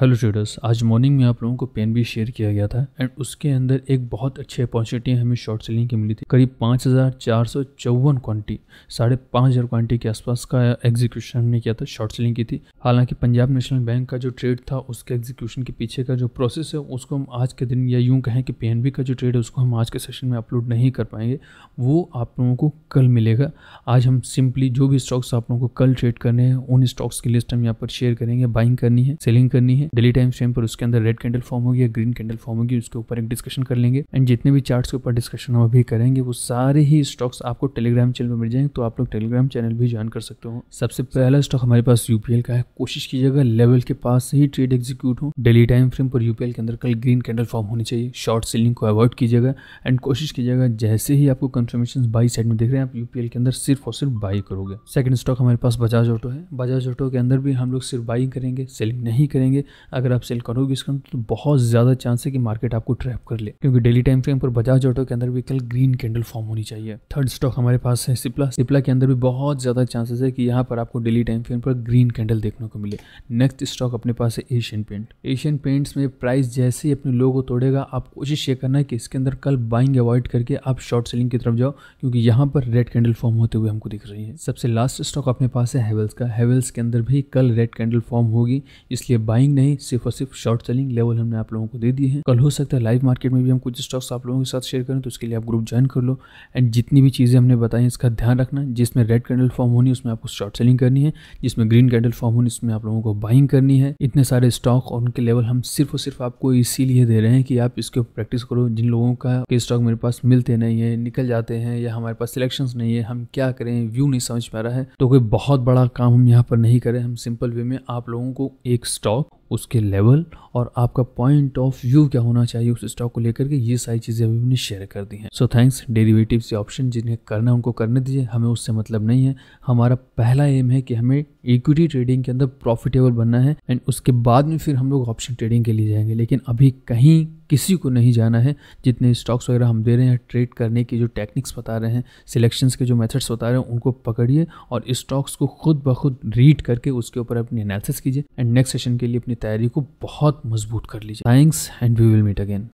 hello traders आज morning में आप लोगों को पेन भी शेयर किया गया था एंड उसके अंदर एक बहुत अच्छी अपॉर्चुनिटी हमें शॉर्ट सेलिंग की मिली थी करीब पाँच हज़ार चार सौ चौवन क्वान्टी साढ़े पाँच हज़ार क्वान्टी के आसपास का एग्जीक्यूशन हमने किया था शॉर्ट सेलिंग की थी हालांकि पंजाब नेशनल बैंक का जो ट्रेड था उसके एग्जीक्यूशन के पीछे का जो प्रोसेस है उसको हम आज के दिन या यूँ कहें कि पी का जो ट्रेड है उसको हम आज के सेशन में अपलोड नहीं कर पाएंगे वो आप लोगों को कल मिलेगा आज हम सिंपली जो भी स्टॉक्स आप लोगों को कल ट्रेड करने हैं उन स्टॉक्स की लिस्ट हम यहाँ पर शेयर करेंगे बाइंग करनी है सेलिंग करनी है है डेली टाइम स्टेम पर उसके अंदर रेड कैंडल फॉर्म होगी या ग्रीन कैंडल फॉर्म होगी उसके ऊपर एक डिस्कशन कर लेंगे एंड जितने भी चार्ट्स के ऊपर डिस्कशन हम अभी करेंगे वो सारे ही स्टॉक्स आपको टेलीग्राम चैनल पर मिल जाएंगे तो आप लोग टेलीग्राम चैनल भी ज्वाइन कर सकते हो सबसे पहला स्टॉक हमारे पास यूपीएल का है कोशिश कीजिएगा लेवल के पास से ही ट्रेड एग्जीक्यूट हो डेली टाइम फ्रेम पर यूपीएल के अंदर कल ग्रीन कैंडल फॉर्म होनी चाहिए शॉर्ट सेलिंग को अवॉइड कीजिएगा एंड कोशिश कीजिएगा जैसे ही आपको कंफर्मेशन बाई साइड में देख रहे हैं आप यूपीएल के अंदर सिर्फ और सिर्फ बाई करोगे सेकंड स्टॉक हमारे पास बजाज ऑटो है बजाज ऑटो के अंदर भी हम लोग सिर्फ बाइंग करेंगे सेलिंग नहीं करेंगे अगर आप सेल करोगे इसके अंदर तो बहुत ज़्यादा चांस है कि मार्केट आपको ट्रैप कर ले क्योंकि डेली टाइम फ्रेम पर बजाज ऑटो के अंदर भी कल ग्रीन कैंडल फॉर्म होनी चाहिए थर्ड स्टॉक हमारे पास है सिप्ला सिप्ला के अंदर भी बहुत ज़्यादा चांसेस है कि यहाँ पर आपको डेली टाइम फ्रेम पर ग्रीन कैंडल देखने को मिले नेक्स्ट स्टॉक अपने पास है एशियन पेंट एशियन पेंट्स में प्राइस जैसे ही अपने लोगों को तोड़ेगा आप कोशिश ये करना है कि इसके अंदर कल बाइंग अवॉइड करके आप शॉर्ट सेलिंग की तरफ जाओ क्योंकि यहाँ पर रेड कैंडल फॉर्म होते हुए हमको दिख रही है सबसे लास्ट स्टॉक अपने पास है हेवल्स का हेवल्स के अंदर भी कल रेड कैंडल फॉर्म होगी इसलिए बाइंग नहीं नए सिर्फ और सिर्फ शॉर्ट सेलिंग लेवल हमने आप लोगों को दे दिए हैं कल हो सकता है लाइव मार्केट में भी हम कुछ स्टॉक्स आप लोगों के साथ शेयर करें तो उसके लिए आप ग्रुप ज्वाइन कर लो एंड जितनी भी चीज़ें हमने बताई इसका ध्यान रखना जिसमें रेड कैंडल फॉर्म होनी उसमें आपको शॉर्ट सेलिंग करनी है जिसमें ग्रीन कैंडल फॉर्म होनी उसमें आप लोगों को बाइंग करनी है इतने सारे स्टॉक और उनके लेवल हम सिर्फ और सिर्फ आपको इसीलिए दे रहे हैं कि आप इसके ऊपर प्रैक्टिस करो जिन लोगों का के स्टॉक मेरे पास मिलते नहीं है निकल जाते हैं या हमारे पास सिलेक्शंस नहीं है हम क्या करें व्यू नहीं समझ पा रहा है तो कोई बहुत बड़ा काम हम यहाँ पर नहीं करें हम सिंपल वे में आप लोगों को एक स्टॉक उसके लेवल और आपका पॉइंट ऑफ व्यू क्या होना चाहिए उस स्टॉक को लेकर के ये सारी चीज़ें अभी हमने शेयर कर दी हैं सो थैंक्स डेरिवेटिव से ऑप्शन जिन्हें करना है उनको करने दीजिए हमें उससे मतलब नहीं है हमारा पहला एम है कि हमें इक्विटी ट्रेडिंग के अंदर प्रॉफिटेबल बनना है एंड उसके बाद में फिर हम लोग ऑप्शन ट्रेडिंग के लिए जाएंगे लेकिन अभी कहीं किसी को नहीं जाना है जितने स्टॉक्स वगैरह हम दे रहे हैं ट्रेड करने की जो टेक्निक्स बता रहे हैं सिलेक्शंस के जो मेथड्स बता रहे हैं उनको पकड़िए और स्टॉक्स को खुद ब खुद रीड करके उसके ऊपर अपनी एनालिसिस कीजिए एंड नेक्स्ट सेशन के लिए अपनी तैयारी को बहुत मजबूत कर लीजिए thanks and we will meet again